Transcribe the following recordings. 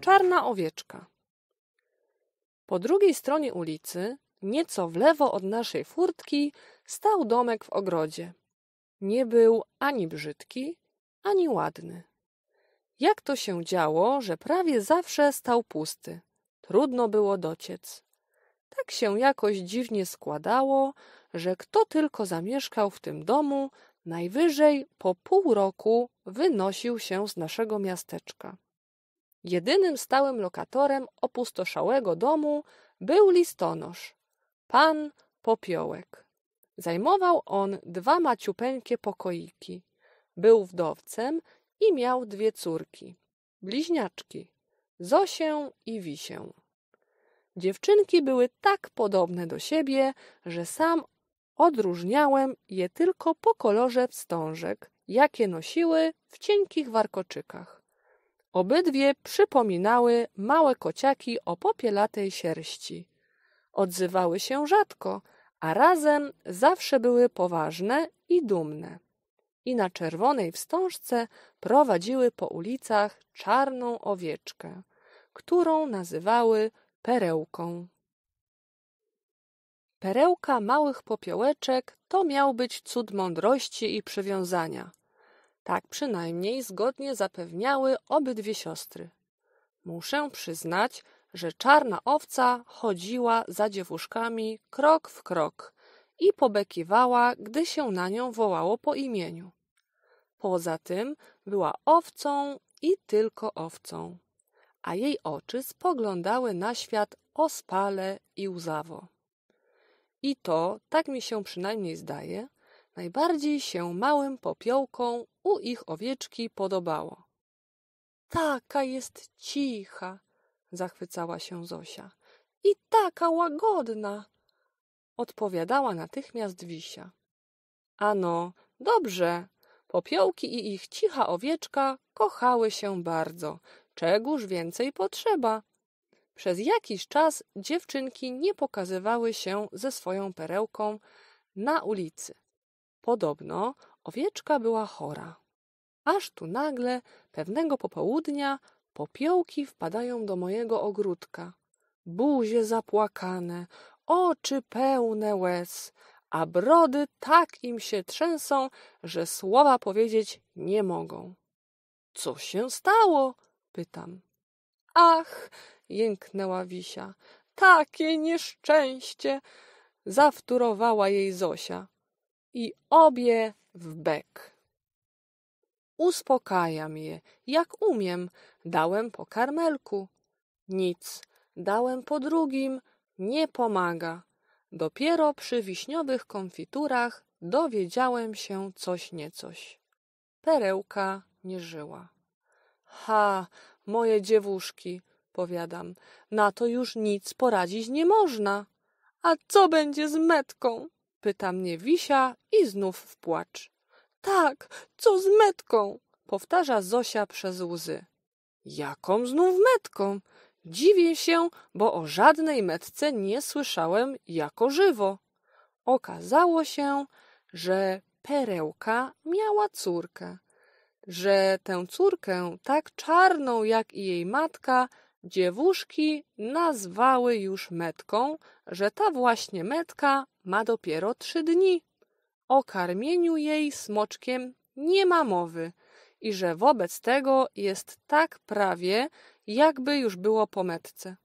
Czarna owieczka. Po drugiej stronie ulicy, nieco w lewo od naszej furtki, stał domek w ogrodzie. Nie był ani brzydki, ani ładny. Jak to się działo, że prawie zawsze stał pusty? Trudno było dociec. Tak się jakoś dziwnie składało, że kto tylko zamieszkał w tym domu, Najwyżej po pół roku wynosił się z naszego miasteczka. Jedynym stałym lokatorem opustoszałego domu był listonosz, pan Popiołek. Zajmował on dwa maciupeńkie pokoiki. Był wdowcem i miał dwie córki, bliźniaczki, Zosię i Wisię. Dziewczynki były tak podobne do siebie, że sam Odróżniałem je tylko po kolorze wstążek, jakie nosiły w cienkich warkoczykach. Obydwie przypominały małe kociaki o popielatej sierści. Odzywały się rzadko, a razem zawsze były poważne i dumne. I na czerwonej wstążce prowadziły po ulicach czarną owieczkę, którą nazywały perełką. Perełka małych popiołeczek to miał być cud mądrości i przywiązania. Tak przynajmniej zgodnie zapewniały obydwie siostry. Muszę przyznać, że czarna owca chodziła za dziewuszkami krok w krok i pobekiwała, gdy się na nią wołało po imieniu. Poza tym była owcą i tylko owcą, a jej oczy spoglądały na świat ospale i łzawo. I to, tak mi się przynajmniej zdaje, najbardziej się małym popiołkom u ich owieczki podobało. Taka jest cicha, zachwycała się Zosia. I taka łagodna, odpowiadała natychmiast Wisia. Ano, dobrze. Popiołki i ich cicha owieczka kochały się bardzo. Czegóż więcej potrzeba? Przez jakiś czas dziewczynki nie pokazywały się ze swoją perełką na ulicy. Podobno owieczka była chora. Aż tu nagle, pewnego popołudnia, popiołki wpadają do mojego ogródka. Buzie zapłakane, oczy pełne łez, a brody tak im się trzęsą, że słowa powiedzieć nie mogą. Co się stało? pytam. Ach, jęknęła Wisia. Takie nieszczęście! Zawtórowała jej Zosia. I obie w bek. Uspokajam je, jak umiem. Dałem po karmelku. Nic. Dałem po drugim. Nie pomaga. Dopiero przy wiśniowych konfiturach dowiedziałem się coś niecoś. Perełka nie żyła. Ha, moje dziewuszki, powiadam. Na to już nic poradzić nie można. A co będzie z metką? pyta mnie Wisia i znów w płacz. Tak, co z metką? powtarza Zosia przez łzy. Jaką znów metką? Dziwię się, bo o żadnej metce nie słyszałem jako żywo. Okazało się, że perełka miała córkę, że tę córkę, tak czarną jak i jej matka, Dziewuszki nazwały już metką, że ta właśnie metka ma dopiero trzy dni. O karmieniu jej smoczkiem nie ma mowy i że wobec tego jest tak prawie, jakby już było po metce.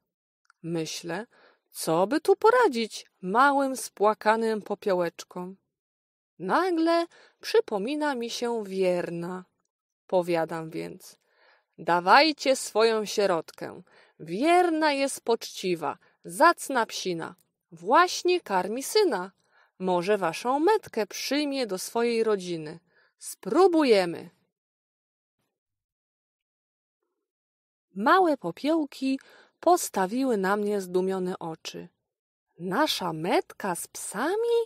Myślę, co by tu poradzić małym spłakanym popiołeczkom? Nagle przypomina mi się wierna. Powiadam więc, dawajcie swoją sierotkę, Wierna jest poczciwa, zacna psina. Właśnie karmi syna. Może waszą metkę przyjmie do swojej rodziny. Spróbujemy. Małe popiołki postawiły na mnie zdumione oczy. Nasza metka z psami?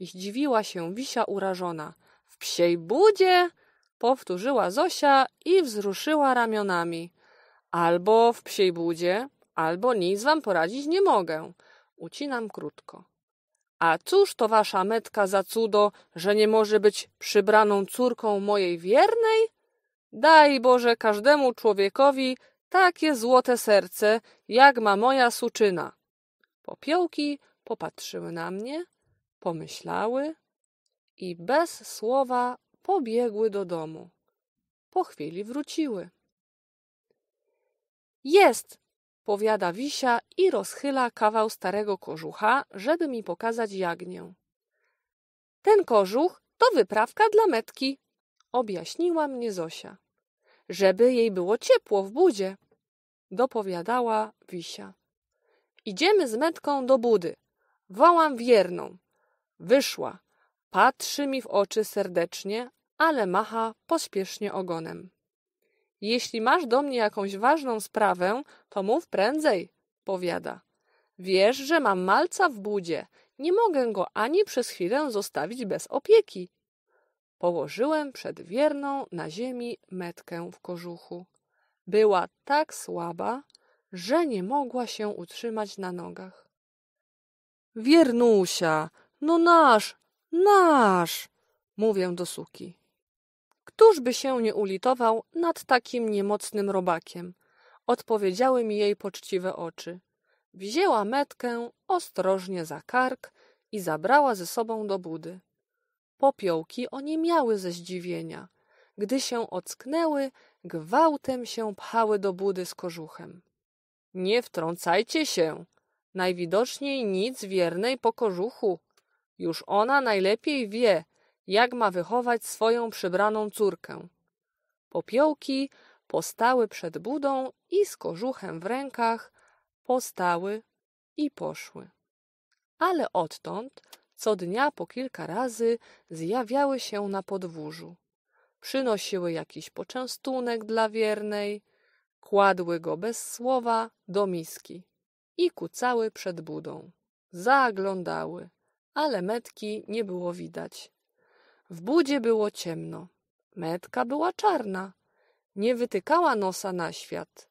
Zdziwiła się Wisia urażona. W psiej budzie? Powtórzyła Zosia i wzruszyła ramionami. Albo w psiej budzie, albo nic wam poradzić nie mogę. Ucinam krótko. A cóż to wasza metka za cudo, że nie może być przybraną córką mojej wiernej? Daj Boże każdemu człowiekowi takie złote serce, jak ma moja suczyna. Popiołki popatrzyły na mnie, pomyślały i bez słowa pobiegły do domu. Po chwili wróciły. Jest! powiada Wisia i rozchyla kawał starego kożucha, żeby mi pokazać jagnię. Ten kożuch to wyprawka dla metki, objaśniła mnie Zosia. Żeby jej było ciepło w budzie, dopowiadała Wisia. Idziemy z metką do budy. Wołam wierną. Wyszła. Patrzy mi w oczy serdecznie, ale macha pośpiesznie ogonem. Jeśli masz do mnie jakąś ważną sprawę, to mów prędzej, powiada. Wiesz, że mam malca w budzie. Nie mogę go ani przez chwilę zostawić bez opieki. Położyłem przed wierną na ziemi metkę w kożuchu. Była tak słaba, że nie mogła się utrzymać na nogach. Wiernusia, no nasz, nasz, mówię do suki. Któż by się nie ulitował nad takim niemocnym robakiem? Odpowiedziały mi jej poczciwe oczy. Wzięła metkę ostrożnie za kark i zabrała ze sobą do budy. Popiołki oniemiały ze zdziwienia. Gdy się ocknęły, gwałtem się pchały do budy z kożuchem. Nie wtrącajcie się! Najwidoczniej nic wiernej po kożuchu. Już ona najlepiej wie, jak ma wychować swoją przybraną córkę. Popiołki postały przed budą i z kożuchem w rękach postały i poszły. Ale odtąd co dnia po kilka razy zjawiały się na podwórzu. Przynosiły jakiś poczęstunek dla wiernej, kładły go bez słowa do miski i kucały przed budą. Zaglądały, ale metki nie było widać. W budzie było ciemno. Metka była czarna. Nie wytykała nosa na świat.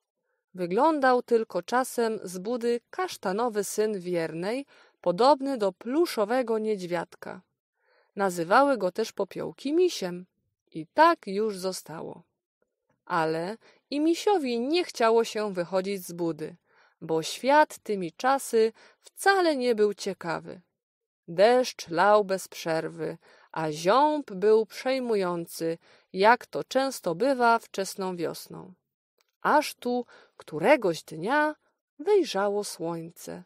Wyglądał tylko czasem z budy kasztanowy syn wiernej, podobny do pluszowego niedźwiadka. Nazywały go też popiołki misiem. I tak już zostało. Ale i misiowi nie chciało się wychodzić z budy, bo świat tymi czasy wcale nie był ciekawy. Deszcz lał bez przerwy, a ziąb był przejmujący, jak to często bywa wczesną wiosną. Aż tu któregoś dnia wyjrzało słońce.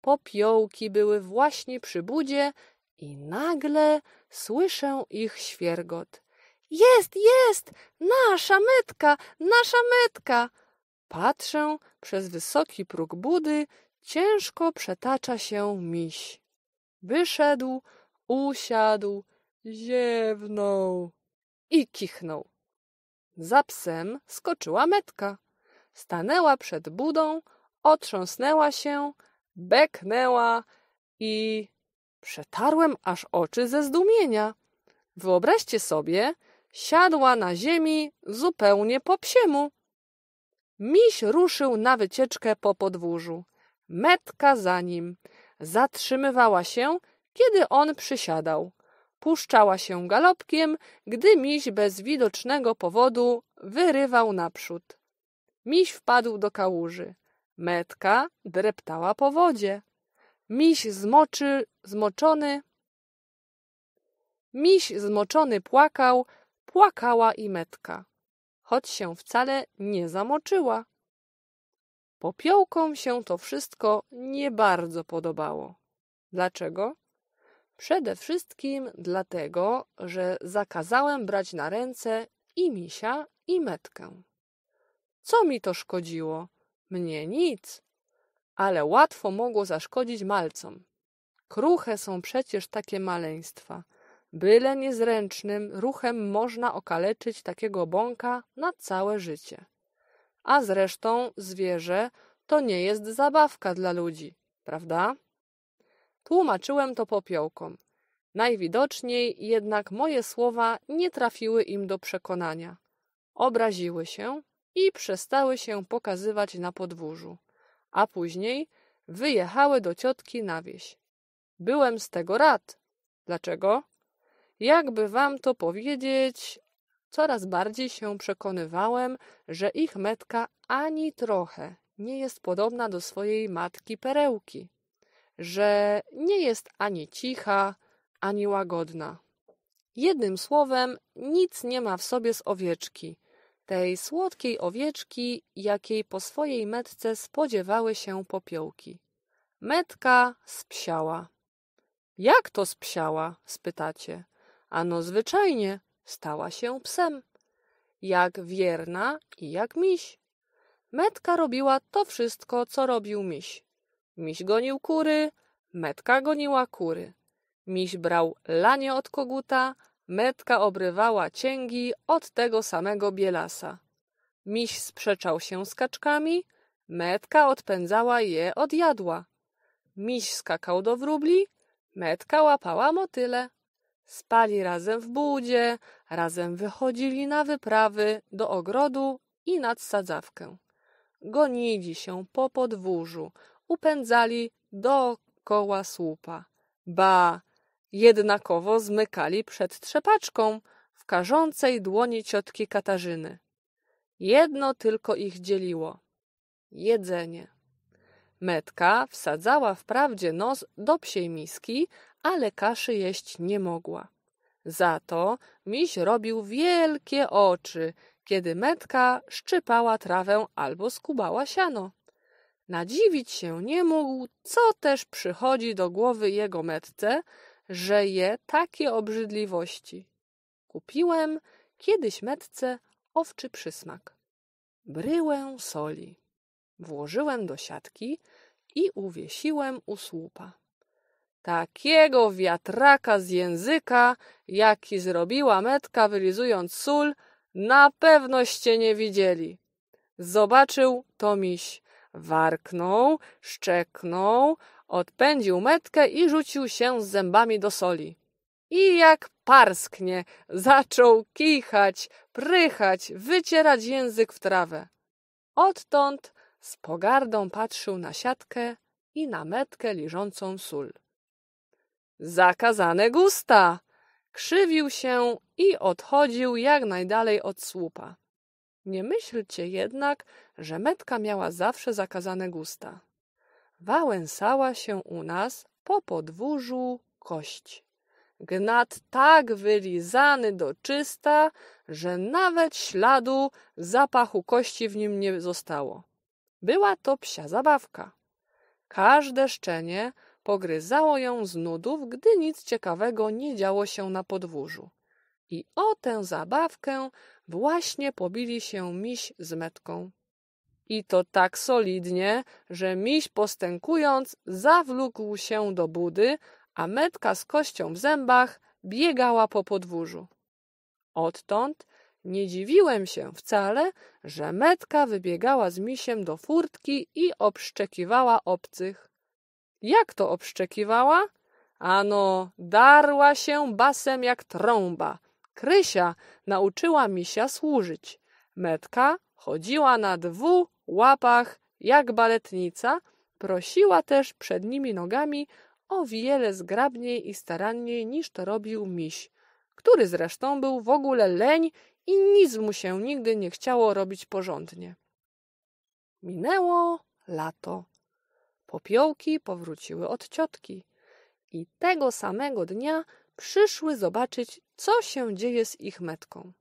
Popiołki były właśnie przy budzie i nagle słyszę ich świergot. Jest, jest! Nasza metka, nasza metka! Patrzę przez wysoki próg budy, ciężko przetacza się miś. Wyszedł, usiadł Ziewnął i kichnął. Za psem skoczyła metka. Stanęła przed budą, otrząsnęła się, beknęła i przetarłem aż oczy ze zdumienia. Wyobraźcie sobie, siadła na ziemi zupełnie po psiemu. Miś ruszył na wycieczkę po podwórzu. Metka za nim. Zatrzymywała się, kiedy on przysiadał puszczała się galopkiem, gdy miś bez widocznego powodu wyrywał naprzód. Miś wpadł do kałuży. Metka dreptała po wodzie. Miś zmoczy, zmoczony. Miś zmoczony płakał, płakała i metka, choć się wcale nie zamoczyła. Popiołkom się to wszystko nie bardzo podobało. Dlaczego? Przede wszystkim dlatego, że zakazałem brać na ręce i misia, i metkę. Co mi to szkodziło? Mnie nic. Ale łatwo mogło zaszkodzić malcom. Kruche są przecież takie maleństwa. Byle niezręcznym ruchem można okaleczyć takiego bąka na całe życie. A zresztą zwierzę to nie jest zabawka dla ludzi, prawda? Tłumaczyłem to popiołkom. Najwidoczniej jednak moje słowa nie trafiły im do przekonania. Obraziły się i przestały się pokazywać na podwórzu, a później wyjechały do ciotki na wieś. Byłem z tego rad. Dlaczego? Jakby wam to powiedzieć, coraz bardziej się przekonywałem, że ich metka ani trochę nie jest podobna do swojej matki perełki że nie jest ani cicha, ani łagodna. Jednym słowem, nic nie ma w sobie z owieczki, tej słodkiej owieczki, jakiej po swojej metce spodziewały się popiołki. Metka spsiała. Jak to spsiała? spytacie. Ano zwyczajnie stała się psem. Jak wierna i jak miś. Metka robiła to wszystko, co robił miś. Miś gonił kury, metka goniła kury. Miś brał lanie od koguta, metka obrywała cięgi od tego samego bielasa. Miś sprzeczał się z kaczkami, metka odpędzała je od jadła. Miś skakał do wróbli, metka łapała motyle. Spali razem w budzie, razem wychodzili na wyprawy, do ogrodu i nad sadzawkę. Gonili się po podwórzu, upędzali dookoła słupa. Ba, jednakowo zmykali przed trzepaczką w karzącej dłoni ciotki Katarzyny. Jedno tylko ich dzieliło jedzenie. Metka wsadzała wprawdzie nos do psiej miski, ale kaszy jeść nie mogła. Za to miś robił wielkie oczy, kiedy metka szczypała trawę albo skubała siano. Nadziwić się nie mógł, co też przychodzi do głowy jego metce, że je takie obrzydliwości. Kupiłem kiedyś metce owczy przysmak. Bryłę soli. Włożyłem do siatki i uwiesiłem u słupa. Takiego wiatraka z języka, jaki zrobiła metka wylizując sól, na pewnoście nie widzieli. Zobaczył to miś. Warknął, szczeknął, odpędził metkę i rzucił się z zębami do soli. I jak parsknie, zaczął kichać, prychać, wycierać język w trawę. Odtąd z pogardą patrzył na siatkę i na metkę liżącą sól. Zakazane gusta! Krzywił się i odchodził jak najdalej od słupa. Nie myślcie jednak, że metka miała zawsze zakazane gusta. Wałęsała się u nas po podwórzu kość. Gnat tak wylizany do czysta, że nawet śladu zapachu kości w nim nie zostało. Była to psia zabawka. Każde szczenie pogryzało ją z nudów, gdy nic ciekawego nie działo się na podwórzu. I o tę zabawkę Właśnie pobili się miś z metką. I to tak solidnie, że miś postękując zawlókł się do budy, a metka z kością w zębach biegała po podwórzu. Odtąd nie dziwiłem się wcale, że metka wybiegała z misiem do furtki i obszczekiwała obcych. Jak to obszczekiwała? Ano, darła się basem jak trąba, Krysia nauczyła misia służyć. Metka chodziła na dwóch łapach jak baletnica, prosiła też przednimi nogami o wiele zgrabniej i staranniej niż to robił miś, który zresztą był w ogóle leń i nic mu się nigdy nie chciało robić porządnie. Minęło lato. Popiołki powróciły od ciotki i tego samego dnia przyszły zobaczyć, co się dzieje z ich metką.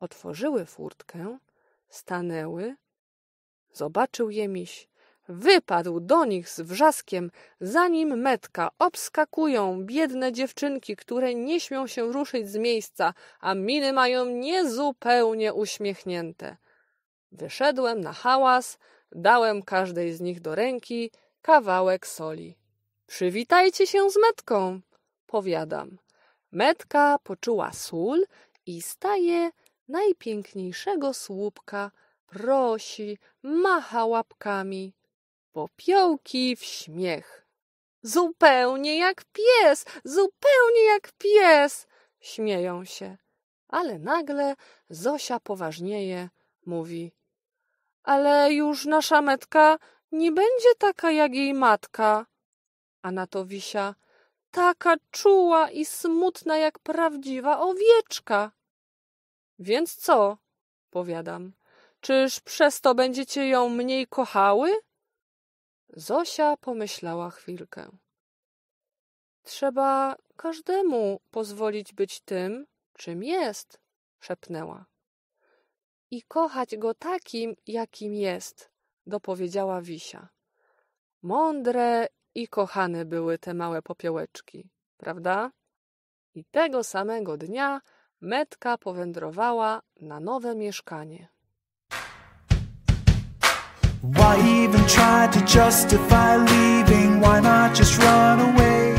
Otworzyły furtkę, stanęły. Zobaczył je miś. Wypadł do nich z wrzaskiem, zanim metka obskakują biedne dziewczynki, które nie śmią się ruszyć z miejsca, a miny mają niezupełnie uśmiechnięte. Wyszedłem na hałas, dałem każdej z nich do ręki kawałek soli. Przywitajcie się z metką, Powiadam. Metka poczuła sól i staje najpiękniejszego słupka, prosi, macha łapkami. Popiołki w śmiech. Zupełnie jak pies, zupełnie jak pies, śmieją się. Ale nagle Zosia poważnieje, mówi. Ale już nasza metka nie będzie taka jak jej matka. A na to Wisia taka czuła i smutna jak prawdziwa owieczka. Więc co? powiadam. Czyż przez to będziecie ją mniej kochały? Zosia pomyślała chwilkę. Trzeba każdemu pozwolić być tym, czym jest, szepnęła. I kochać go takim, jakim jest, dopowiedziała Wisia. Mądre i kochane były te małe popiołeczki, prawda? I tego samego dnia metka powędrowała na nowe mieszkanie. Why even try to justify leaving? Why not just run away?